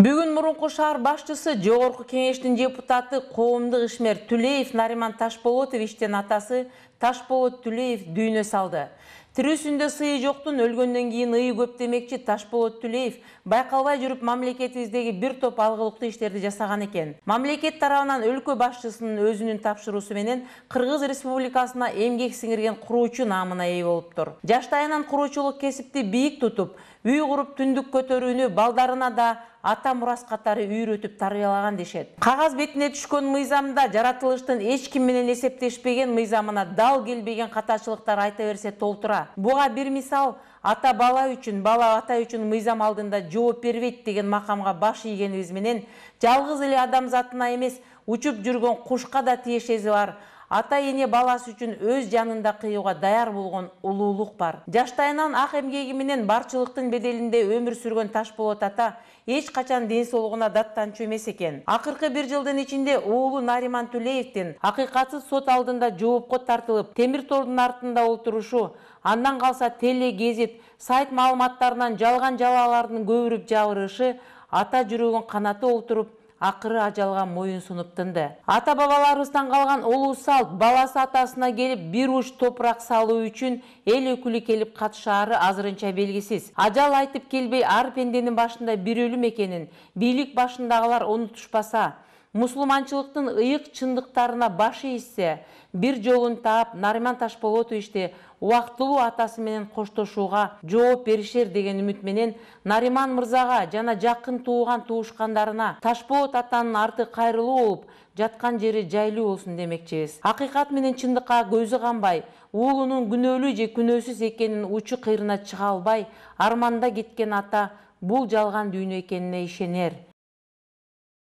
Бүгін мұрынқы шар башчысы Жоғырқы кенештің депутаты қоғымдық ішмер Түлеев Нариман іштен атасы Ташполот Түлеев дүйіне салды. тирүүсүндө сыйы жоктун өлгөндөн кийин ыйы көп демекчи ташболот түлеев байкалбай жүрүп мамлекетибиздеги бир топ алгылыктуу иштерди жасаган экен мамлекет тарабынан өлкө башчысынын өзүнүн тапшыруусу менен кыргыз республикасына эмгек сиңирген куруучу наамына ээ болуптур жаштайынан куруучулук кесипти бийик тутуп үй куруп түндүк көтөрүүнү балдарына да ата мурас катары үйрөтүп тарбиялаган дешет кагаз бетине түшкөн мыйзамда жаратылыштын эч ким менен эсептешпеген мыйзамына дал келбеген катачылыктар айта берсе толтура Бұға буга бир мисал ата бала үчүн бала ата үчүн мыйзам алдында жооп бербейт деген макамга баш ийгенибиз менен жалгыз эле адамзатына эмес учуп жүргөн кушка да тиешеси бар ата эне баласы үчүн өз жанында да кыюуга даяр болгон улуулук бар жаштайынан ак эмгеги менен барчылыктын беделинде өмүр сүргөн ташболот ата эч качан ден соолугуна даттанчу эмес экен акыркы бир жылдын ичинде уулу нариман түлеевдин акыйкатсыз сот алдында жоопко тартылып темир тордун артында олтурушу андан калса теле гезит сайт маалыматтарынан жалган жалаалардын көбүрүп жабырышы ата жүрөгүн канаты олтуруп акыры ажалга моюн сунуп тынды ата бабаларыбыздан калган улуу салт баласы атасына келип бир уч топурак салуу үчүн эл өкүлү келип катышаары азырынча белгисиз ажал айтып келбей ар пенденин башында бир өлүм экенин бийлик башындагылар унутушпаса мусулманчылыктын ыйык чындыктарына баш ийсе бир жолун таап нарман ташболотовичти убактылуу атасы менен коштошууга жооп беришер деген үмүт менен нариман мырзага жана жакын тууган туушкандарына ташболот атанын арты кайрылуу болуп жаткан жери жайлуу болсун демекчибиз акыйкат менен чындыкка көзү канбай уулунун күнөөлүү же күнөөсүз экенин учу кыйрына чыга албай арманда кеткен ата бул жалган дүйнө экенине ишенер